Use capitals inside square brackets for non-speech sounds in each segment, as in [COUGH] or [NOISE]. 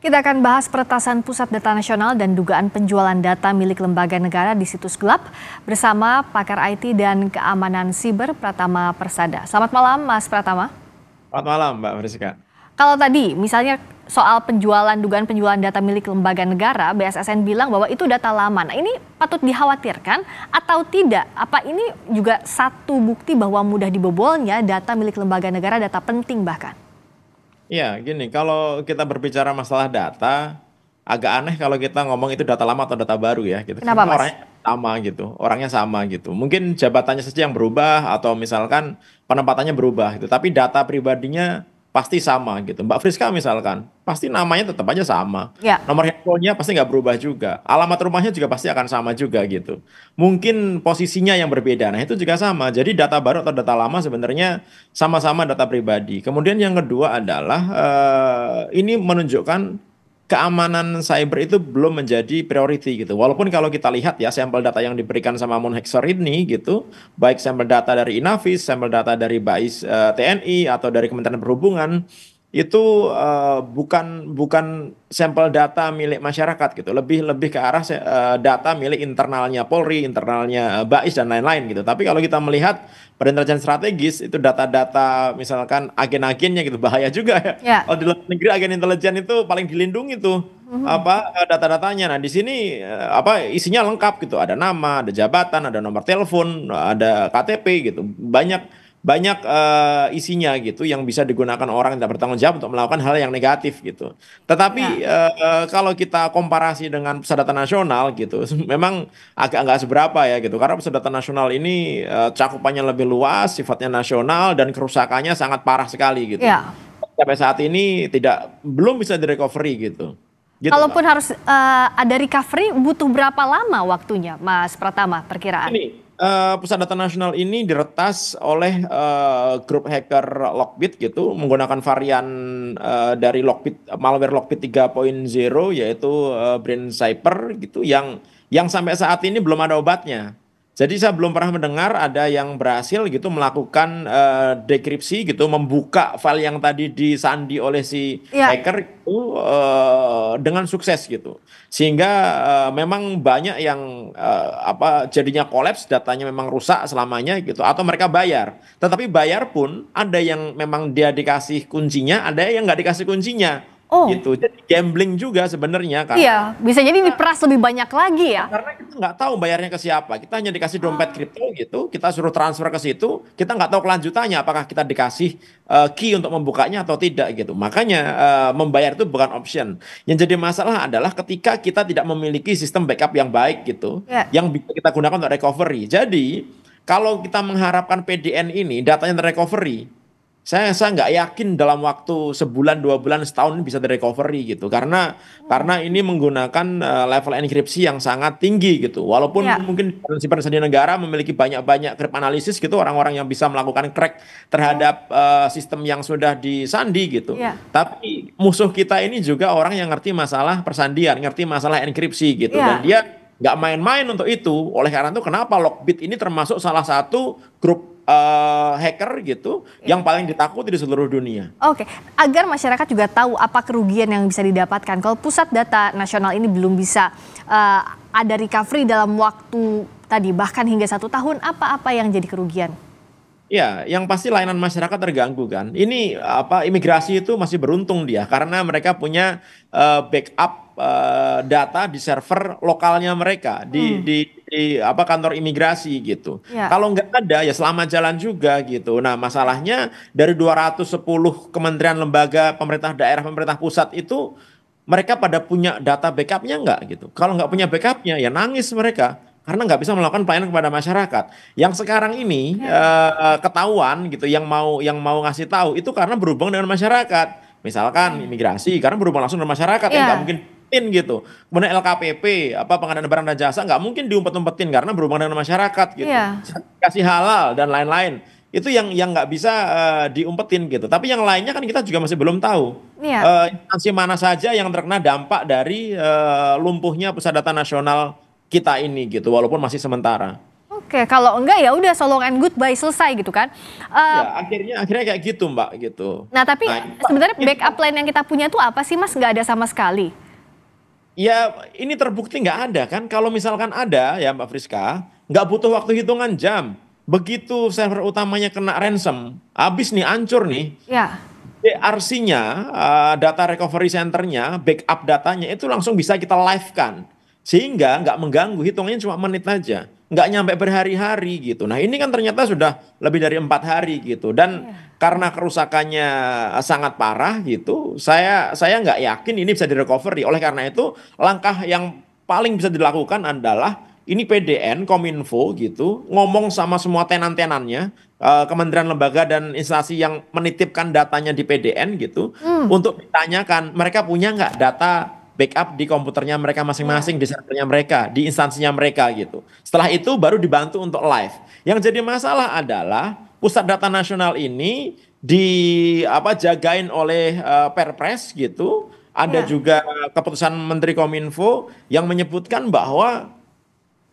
Kita akan bahas peretasan Pusat Data Nasional dan dugaan penjualan data milik lembaga negara di situs gelap bersama pakar IT dan keamanan siber Pratama Persada. Selamat malam Mas Pratama. Selamat malam Mbak Friska. Kalau tadi misalnya soal penjualan dugaan penjualan data milik lembaga negara, BSSN bilang bahwa itu data lama. Nah, ini patut dikhawatirkan atau tidak? Apa ini juga satu bukti bahwa mudah dibobolnya data milik lembaga negara, data penting bahkan? Iya, gini, kalau kita berbicara masalah data, agak aneh kalau kita ngomong itu data lama atau data baru ya gitu. Kenapa, Mas? Orangnya sama gitu, orangnya sama gitu. Mungkin jabatannya saja yang berubah atau misalkan penempatannya berubah gitu, tapi data pribadinya pasti sama gitu. Mbak Friska misalkan, pasti namanya tetap aja sama. Ya. Nomor handphonenya pasti nggak berubah juga. Alamat rumahnya juga pasti akan sama juga gitu. Mungkin posisinya yang berbeda, nah itu juga sama. Jadi data baru atau data lama sebenarnya sama-sama data pribadi. Kemudian yang kedua adalah uh, ini menunjukkan keamanan cyber itu belum menjadi priority gitu. Walaupun kalau kita lihat ya sampel data yang diberikan sama Moon Hexer ini gitu, baik sampel data dari Inavis, sampel data dari BAIS uh, eh, TNI atau dari Kementerian Perhubungan itu uh, bukan bukan sampel data milik masyarakat gitu lebih lebih ke arah uh, data milik internalnya Polri internalnya uh, Bais dan lain-lain gitu tapi kalau kita melihat perencanaan strategis itu data-data misalkan agen-agennya gitu bahaya juga ya yeah. kalau di luar negeri agen intelijen itu paling dilindungi tuh mm-hmm. apa data-datanya nah di sini uh, apa isinya lengkap gitu ada nama ada jabatan ada nomor telepon ada KTP gitu banyak banyak uh, isinya gitu yang bisa digunakan orang yang tidak bertanggung jawab untuk melakukan hal yang negatif gitu. Tetapi ya. uh, uh, kalau kita komparasi dengan persadatan nasional gitu, memang agak nggak seberapa ya gitu. Karena persadatan nasional ini uh, cakupannya lebih luas, sifatnya nasional dan kerusakannya sangat parah sekali gitu. Ya. Sampai saat ini tidak belum bisa direcovery gitu. Gitu Kalaupun tak? harus uh, ada recovery, butuh berapa lama waktunya, Mas Pratama perkiraan? Ini uh, pusat data nasional ini diretas oleh uh, grup hacker Lockbit gitu menggunakan varian uh, dari Lockbit malware Lockbit 3.0 yaitu uh, Brain Cyper gitu yang yang sampai saat ini belum ada obatnya. Jadi saya belum pernah mendengar ada yang berhasil gitu melakukan uh, dekripsi gitu membuka file yang tadi disandi oleh si ya. hacker itu uh, dengan sukses gitu. Sehingga uh, memang banyak yang uh, apa jadinya kolaps datanya memang rusak selamanya gitu atau mereka bayar. Tetapi bayar pun ada yang memang dia dikasih kuncinya, ada yang nggak dikasih kuncinya Oh. Gitu. Jadi gambling juga sebenarnya kan. Iya, bisa jadi diperas lebih banyak lagi ya. Karena kita nggak tahu bayarnya ke siapa. Kita hanya dikasih ah. dompet ah. gitu, kita suruh transfer ke situ, kita nggak tahu kelanjutannya apakah kita dikasih uh, key untuk membukanya atau tidak gitu. Makanya uh, membayar itu bukan option. Yang jadi masalah adalah ketika kita tidak memiliki sistem backup yang baik gitu, yeah. yang bisa kita gunakan untuk recovery. Jadi, kalau kita mengharapkan PDN ini datanya recovery, saya saya nggak yakin dalam waktu sebulan dua bulan setahun bisa di recovery gitu karena karena ini menggunakan uh, level enkripsi yang sangat tinggi gitu walaupun yeah. mungkin di negara memiliki banyak banyak krip analisis gitu orang-orang yang bisa melakukan crack terhadap uh, sistem yang sudah disandi gitu yeah. tapi musuh kita ini juga orang yang ngerti masalah persandian ngerti masalah enkripsi gitu yeah. dan dia nggak main-main untuk itu oleh karena itu kenapa Lockbit ini termasuk salah satu grup uh, hacker gitu yeah. yang paling ditakuti di seluruh dunia. Oke, okay. agar masyarakat juga tahu apa kerugian yang bisa didapatkan kalau pusat data nasional ini belum bisa uh, ada recovery dalam waktu tadi bahkan hingga satu tahun apa-apa yang jadi kerugian? Ya, yang pasti layanan masyarakat terganggu kan. Ini apa imigrasi itu masih beruntung dia karena mereka punya uh, backup uh, data di server lokalnya mereka di hmm. di di apa kantor imigrasi gitu. Ya. Kalau nggak ada ya selama jalan juga gitu. Nah, masalahnya dari 210 kementerian lembaga pemerintah daerah pemerintah pusat itu mereka pada punya data backupnya nggak gitu. Kalau nggak punya backupnya ya nangis mereka karena nggak bisa melakukan pelayanan kepada masyarakat. Yang sekarang ini ya. uh, ketahuan gitu yang mau yang mau ngasih tahu itu karena berhubung dengan masyarakat. Misalkan ya. imigrasi karena berhubung langsung dengan masyarakat yeah. yang nggak ya. mungkin diumpetin gitu. Kemudian LKPP, apa pengadaan barang dan jasa nggak mungkin diumpet-umpetin karena berhubungan dengan masyarakat gitu. Yeah. Kasih halal dan lain-lain. Itu yang yang nggak bisa uh, diumpetin gitu. Tapi yang lainnya kan kita juga masih belum tahu. Yeah. Iya. Uh, mana saja yang terkena dampak dari uh, lumpuhnya pusat data nasional kita ini gitu walaupun masih sementara. Oke, kalau enggak ya udah so long and goodbye selesai gitu kan. Uh, ya, akhirnya akhirnya kayak gitu Mbak gitu. Nah, tapi nah, sebenarnya backup plan yang kita punya tuh apa sih Mas? Enggak ada sama sekali ya ini terbukti nggak ada kan. Kalau misalkan ada ya Mbak Friska, nggak butuh waktu hitungan jam. Begitu server utamanya kena ransom, habis nih, ancur nih. Ya. DRC-nya, uh, eh, data recovery centernya, backup datanya itu langsung bisa kita live-kan sehingga nggak mengganggu, hitungannya cuma menit aja. Nggak nyampe berhari-hari gitu. Nah ini kan ternyata sudah lebih dari empat hari gitu. Dan yeah. karena kerusakannya eh, sangat parah gitu, saya saya nggak yakin ini bisa direcovery. Oleh karena itu langkah yang paling bisa dilakukan adalah ini PDN, Kominfo gitu, ngomong sama semua tenan-tenannya, eh, kementerian lembaga dan instansi yang menitipkan datanya di PDN gitu, hmm. untuk ditanyakan mereka punya nggak data backup di komputernya mereka masing-masing, ya. di servernya mereka, di instansinya mereka gitu. Setelah itu baru dibantu untuk live. Yang jadi masalah adalah pusat data nasional ini di apa jagain oleh uh, Perpres gitu. Ada ya. juga keputusan Menteri Kominfo yang menyebutkan bahwa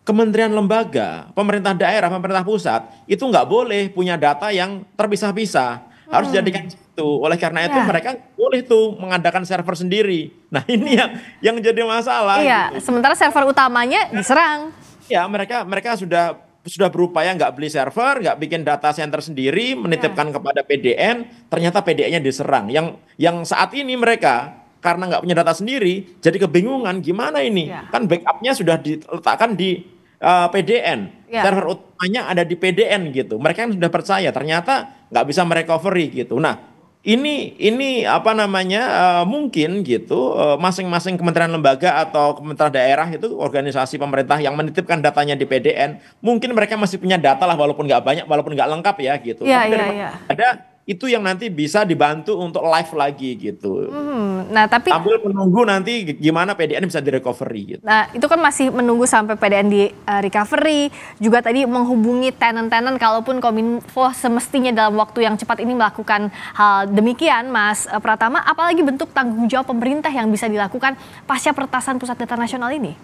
kementerian lembaga, pemerintah daerah, pemerintah pusat itu nggak boleh punya data yang terpisah-pisah. Harus hmm. jadikan itu. Oleh karena itu ya. mereka boleh tuh mengadakan server sendiri. Nah ini yang yang jadi masalah. Iya. Gitu. Sementara server utamanya diserang. Ya mereka mereka sudah sudah berupaya nggak beli server, nggak bikin data center sendiri, menitipkan ya. kepada PDN. Ternyata PDN-nya diserang. Yang yang saat ini mereka karena nggak punya data sendiri, jadi kebingungan gimana ini. Ya. Kan backupnya sudah diletakkan di uh, eh, PDN. Ya. Server utamanya ada di PDN gitu. Mereka yang sudah percaya ternyata nggak bisa merecovery gitu. Nah, ini ini apa namanya uh, mungkin gitu masing eh, masing-masing kementerian lembaga atau kementerian daerah itu organisasi pemerintah yang menitipkan datanya di PDN mungkin mereka masih punya data lah walaupun nggak banyak walaupun nggak lengkap ya gitu. ya, Ada itu yang nanti bisa dibantu untuk live lagi gitu. Hmm, nah tapi sambil menunggu nanti gimana PDN bisa di recovery gitu. Nah itu kan masih menunggu sampai PDN di uh, recovery juga tadi menghubungi tenan-tenan kalaupun kominfo semestinya dalam waktu yang cepat ini melakukan hal demikian, Mas eh, Pratama. Apalagi bentuk tanggung jawab pemerintah yang bisa dilakukan pasca pertasan pusat data nasional ini.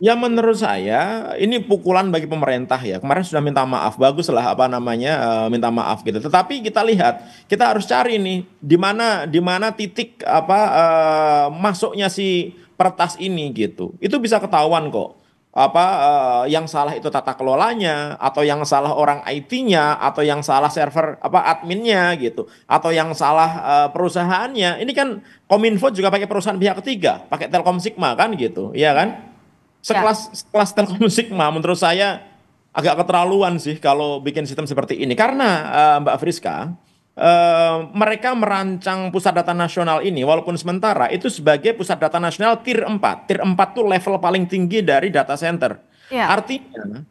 Ya menurut saya ini pukulan bagi pemerintah ya. Kemarin sudah minta maaf, bagus lah apa namanya eh, minta maaf gitu. Tetapi kita lihat, kita harus cari nih di mana di mana titik apa uh, masuknya si pertas ini gitu. Itu bisa ketahuan kok apa uh, yang salah itu tata kelolanya atau yang salah orang IT-nya atau yang salah server apa adminnya gitu atau yang salah uh, perusahaannya ini kan Kominfo juga pakai perusahaan pihak ketiga pakai Telkom Sigma kan gitu ya kan Sekelas ya. sekelas Telkom [LAUGHS] Sigma menurut saya agak keterlaluan sih kalau bikin sistem seperti ini karena uh, Mbak Friska uh, mereka merancang pusat data nasional ini walaupun sementara itu sebagai pusat data nasional tier 4. Tier 4 tuh level paling tinggi dari data center. Ya. Artinya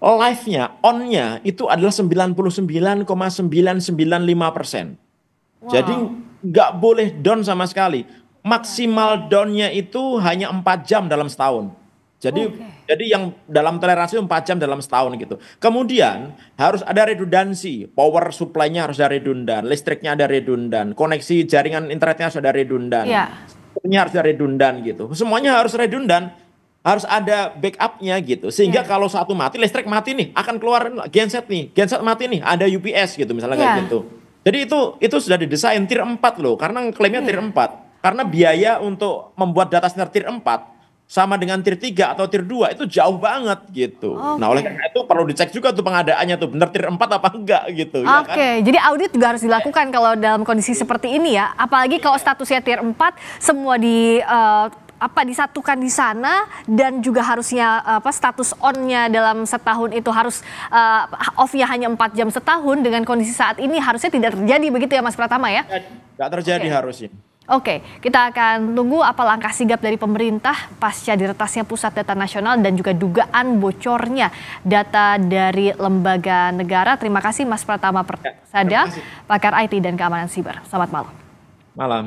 live-nya, on-nya itu adalah 99,995%. Wow. Jadi nggak boleh down sama sekali maksimal downnya itu hanya empat jam dalam setahun. Jadi okay. jadi yang dalam toleransi 4 jam dalam setahun gitu. Kemudian harus ada redundansi, power supply-nya harus ada redundan, listriknya ada redundan, koneksi jaringan internetnya harus ada redundan. Yeah. Ya. harus ada redundan gitu. Semuanya harus redundan, harus ada backupnya gitu. Sehingga yeah. kalau satu mati listrik mati nih, akan keluar genset nih. Genset mati nih, ada UPS gitu misalnya yeah. kayak ya. gitu. Jadi itu itu sudah didesain tier 4 loh, karena klaimnya yeah. tier 4. Karena biaya untuk membuat data center tier 4 sama dengan tier 3 atau tier 2 itu jauh banget gitu. Okay. Nah, oleh karena itu perlu dicek juga tuh pengadaannya tuh benar tier 4 apa enggak gitu okay. ya kan. Oke, jadi audit juga harus dilakukan yeah. kalau dalam kondisi seperti ini ya, apalagi kalau iya. statusnya tier 4 semua di uh, apa disatukan di sana dan juga harusnya apa status onnya dalam setahun itu harus uh, offnya hanya empat jam setahun dengan kondisi saat ini harusnya tidak terjadi begitu ya Mas Pratama ya? Tidak terjadi okay. harusnya. Oke, kita akan tunggu apa langkah sigap dari pemerintah pasca diretasnya Pusat Data Nasional dan juga dugaan bocornya data dari lembaga negara. Terima kasih Mas Pratama ya, Persada, ya, pakar IT dan keamanan siber. Selamat malam. Malam.